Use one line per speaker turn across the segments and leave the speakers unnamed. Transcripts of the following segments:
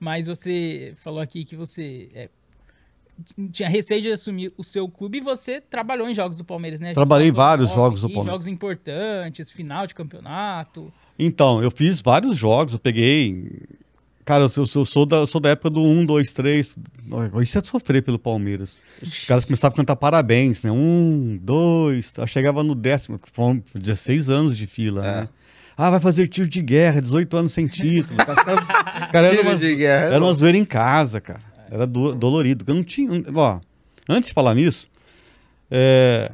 Mas você falou aqui que você é, tinha receio de assumir o seu clube e você trabalhou em jogos do Palmeiras, né? Trabalhei vários jogos do Palmeiras. Jogos importantes, final de campeonato.
Então, eu fiz vários jogos, eu peguei. Cara, eu, eu sou, da, eu sou da época do 1, 2, 3. Isso é sofrer pelo Palmeiras. Os caras começavam a cantar parabéns, né? Um, dois. Eu chegava no décimo, foram 16 anos de fila, é. né? Ah, vai fazer tiro de guerra, 18 anos sem título. Cara, cara era, umas de
guerra, era é uma
zoeira em casa, cara. Era do, dolorido. Eu não tinha. Ó, antes de falar nisso, é,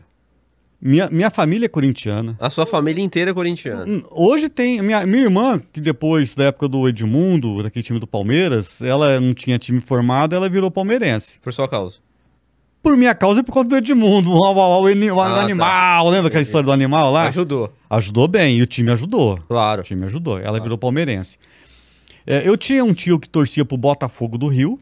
minha, minha família é corintiana.
A sua família inteira é corintiana.
Hoje tem. Minha, minha irmã, que depois da época do Edmundo, daquele time do Palmeiras, ela não tinha time formado, ela virou palmeirense. Por sua causa por minha causa e por conta do Edmundo, o, o, o, o ah, tá. animal, tá. lembra aquela história do animal lá? Ajudou. Ajudou bem, e o time ajudou. Claro. O time ajudou, ela claro. virou palmeirense. É, eu tinha um tio que torcia pro Botafogo do Rio.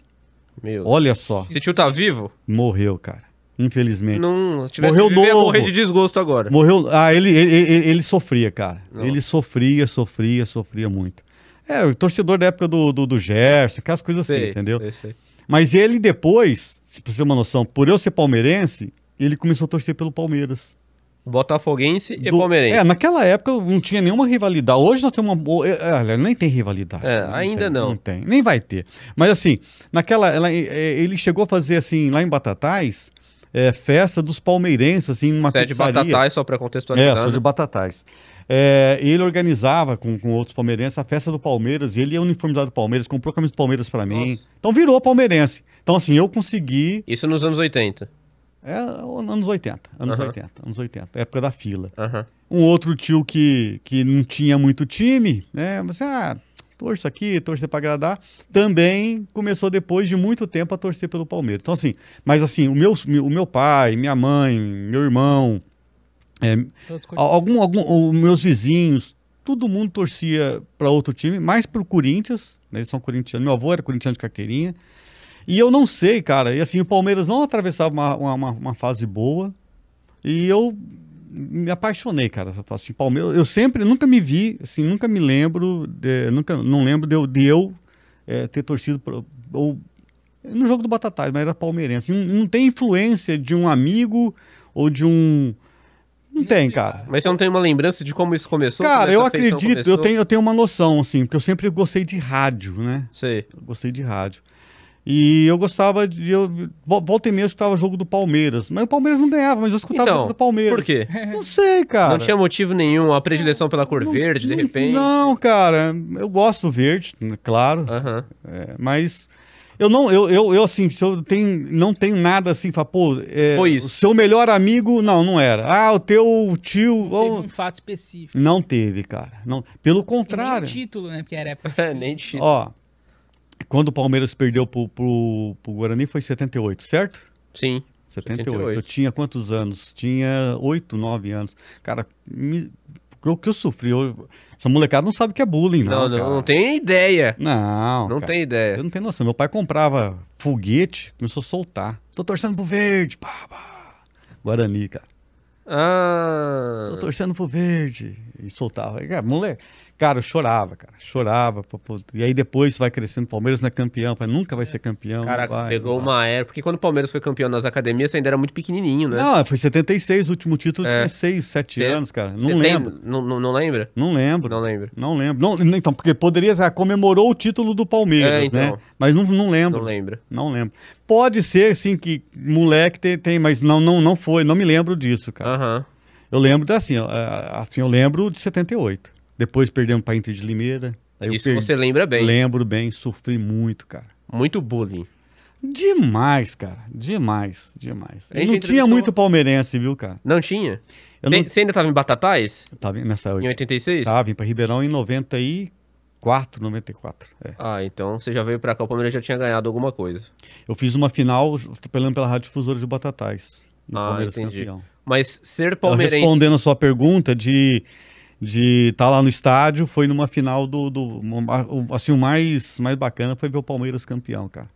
Meu. Olha só. Esse tio tá vivo? Morreu, cara. Infelizmente. Não, morreu morrer de desgosto agora. Morreu. Ah, ele, ele, ele, ele sofria, cara. Não. Ele sofria, sofria, sofria muito. É, o torcedor da época do, do, do Gerson, aquelas coisas assim, sei, assim, entendeu? Sei, sei. Mas ele depois, se você ter uma noção, por eu ser palmeirense, ele começou a torcer pelo Palmeiras.
Botafoguense e Do... Palmeirense.
É, naquela época não tinha nenhuma rivalidade. Hoje nós temos uma. É, é, olha, nem tem rivalidade.
É, não ainda tem, não. Não tem,
nem vai ter. Mas assim, naquela. Ela, é, ele chegou a fazer assim, lá em Batatais, é, festa dos palmeirenses, assim, numa Você pizzaria. É de Batatais, só para contextualizar. É, sou de né? Batatais. Né? É, ele organizava com, com, outros palmeirenses a festa do Palmeiras, ele é uniformizado do Palmeiras, comprou camisa do Palmeiras para mim. Então virou palmeirense. Então, assim, eu consegui.
Isso nos anos 80.
É, anos
80, anos uhum. 80, anos 80, época da fila. Uhum.
Um outro tio que, que não tinha muito time, né? Você, ah, torço aqui, torcer para agradar, também começou depois de muito tempo a torcer pelo Palmeiras. Então, assim, mas assim, o meu, o meu pai, minha mãe, meu irmão, é, algum, algum, meus vizinhos, todo mundo torcia para outro time, mais para o Corinthians, né, eles são corintianos, meu avô era corintiano de carteirinha, e eu não sei, cara, e assim, o Palmeiras não atravessava uma, uma, uma fase boa, e eu me apaixonei, cara, assim, Palmeiras, eu sempre, nunca me vi, assim, nunca me lembro, de, nunca, não lembro de eu, de eu é, ter torcido, ou, no jogo do Batatais, mas era palmeirense, não tem influência de um amigo ou de um não tem, cara.
Mas você não tem uma lembrança de como isso começou? Cara, eu acredito, eu tenho, eu
tenho uma noção, assim, porque eu sempre gostei de rádio, né? Sei. Eu gostei de rádio. E eu gostava de. Eu, volta e meia eu escutava jogo do Palmeiras. Mas o Palmeiras não ganhava, mas eu escutava então, do Palmeiras. Por quê?
Não sei, cara. Não tinha motivo nenhum, a predileção pela cor não, verde, de repente. Não,
cara, eu gosto do verde, né, claro. Uh -huh. é, mas eu não, eu, eu, eu assim, se eu tenho, não tenho nada assim pra, pô, é, Foi isso. o seu melhor amigo, não, não era. Ah, o teu tio. Não ou... teve um
fato específico.
Não teve, cara. Não, pelo contrário. E
nem título, né? Porque era época. nem título. Ó,
quando o Palmeiras perdeu pro, pro, pro Guarani foi 78, certo? Sim. 78. 78. Eu tinha quantos anos? Tinha 8, 9 anos. Cara, me o que eu sofri. Eu, essa molecada não sabe o que é bullying, não. Não, não, cara. não
tem ideia. Não. Não cara, tem ideia.
Eu não tenho noção. Meu pai comprava foguete, começou a soltar. Tô torcendo pro verde. Pá, pá. Guarani, cara. Ah. Tô torcendo pro verde. E soltava. Cara, moleque. Cara, eu chorava, cara. Chorava. Pô, pô. E aí depois vai crescendo. Palmeiras não é campeão, nunca vai ser campeão. Caraca, vai,
pegou uma era. Porque quando o Palmeiras foi campeão nas academias, você ainda era muito pequenininho, né? Não,
foi 76. O último título é. tinha 6, 7 anos, cara. Não lembro.
Tem, não, não,
lembra? Não lembro. Não lembro. Não lembro. Não, então, porque poderia. Ah, comemorou o título do Palmeiras, é, né? então. né? Mas não, não lembro. Não lembro. Não lembro. Pode ser, sim, que moleque tem, tem mas não, não, não foi. Não me lembro disso, cara. Aham. Uh -huh. Eu lembro assim, é, assim, eu lembro de 78. Depois perdemos para Inter de Limeira. Isso perdi... você lembra bem. Lembro bem, sofri muito, cara. Muito bullying. Demais, cara. Demais, demais. não tinha muito palmeirense, viu, cara?
Não tinha? Eu Você não... ainda estava em Batatais? Eu tava nessa... Em 86? Tava, vim pra Ribeirão em 94, 94. É. Ah, então você já veio pra cá, o Palmeiras já tinha ganhado alguma coisa.
Eu fiz uma final, pelando pela Rádio Difusora de Batatais.
E ah, o Palmeiras entendi. campeão. Mas ser palmeirense... Eu respondendo
a sua pergunta de de estar tá lá no estádio, foi numa final do, do assim, o mais, mais bacana foi ver o Palmeiras campeão, cara.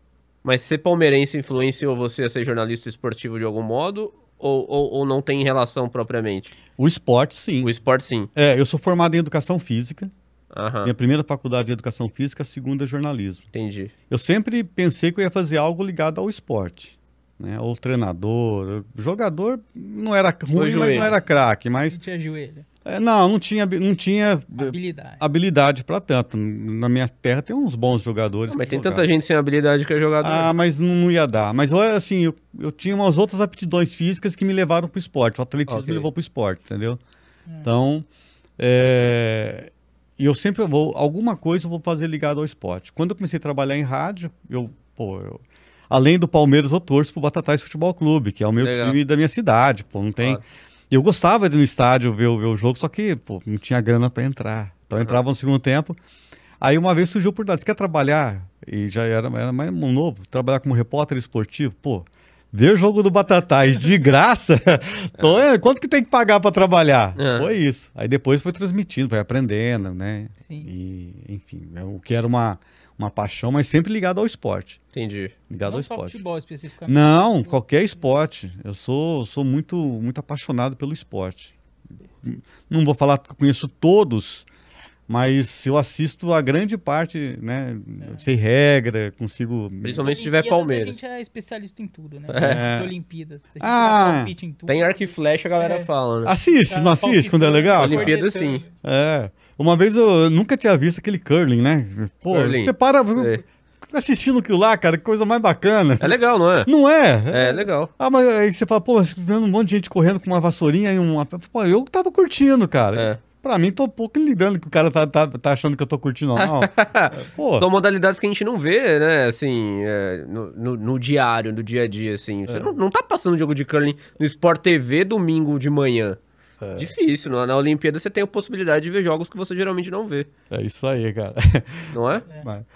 Mas ser palmeirense influenciou você a ser jornalista esportivo de algum modo? Ou, ou, ou, não tem relação propriamente? O esporte, sim. O esporte, sim.
É, eu sou formado em educação física. Uhum. Minha primeira faculdade é educação física, a segunda é jornalismo. Entendi. Eu sempre pensei que eu ia fazer algo ligado ao esporte. Né? Ou treinador. Jogador não era ruim, mas não era craque. Mas não tinha joelho. É, não, não tinha, não tinha é, habilidade, habilidade para tanto. Na minha terra tem uns bons jogadores. Não, mas tem jogaram. tanta gente sem habilidade que é jogador. Ah, mas não, ia dar. Mas olha, assim, eu, eu, tinha umas outras aptidões físicas que me levaram para o esporte. O atletismo okay. me levou para o esporte, entendeu? Hum. Então, é, eu sempre vou, alguma coisa eu vou fazer ligado ao esporte. Quando eu comecei a trabalhar em rádio, eu, pô, eu, além do Palmeiras, eu torço pro Batatais Futebol Clube, que é o meu Legal. time da minha cidade, pô, não tem... Claro eu gostava de ir no estádio ver, ver o jogo, só que pô, não tinha grana para entrar. Então entrava no segundo tempo. Aí uma vez surgiu por oportunidade, quer trabalhar? E já era, era mais novo, trabalhar como repórter esportivo, pô, ver o jogo do Batatais de graça, então, é, quanto que tem que pagar para trabalhar? É. Foi isso. Aí depois foi transmitindo, foi aprendendo, né? Sim. E, enfim, é o que era uma, uma paixão, mas sempre ligado ao esporte. Entendi. Ligado Não ao esporte. futebol especificamente. Não, né? qualquer esporte. Eu sou, sou muito, muito apaixonado pelo esporte. Não vou falar que conheço todos, mas eu assisto a grande parte, né? É. Sei regra, consigo. Principalmente se tiver Palmeiras. A
gente é especialista em tudo, né? É. As Olimpíadas. ah, tem arco e flecha, a galera é. fala. Né? Assiste, não assiste quando é legal? Olimpíadas, sim.
É. Uma vez eu, eu nunca tinha visto aquele curling, né? Pô, curling. você para. É. Assistindo aquilo lá, cara, que coisa mais bacana.
É legal, não é? Não é? É legal.
Ah, mas aí você fala, pô, tá vendo um monte de gente correndo com uma vassourinha e uma. Pô, eu tava curtindo, cara. É. Pra mim, tô um pouco lidando que o cara tá, tá, tá achando que eu tô curtindo ou não. Pô.
São modalidades que a gente não vê, né, assim, é, no, no, no, diário, no dia a dia, assim. Você é. não, não tá passando jogo de curling no Sport TV domingo de manhã. É. Difícil. Na, Olimpíada você tem a possibilidade de ver jogos que você geralmente não vê. É isso aí, cara. Não é? é. Mas,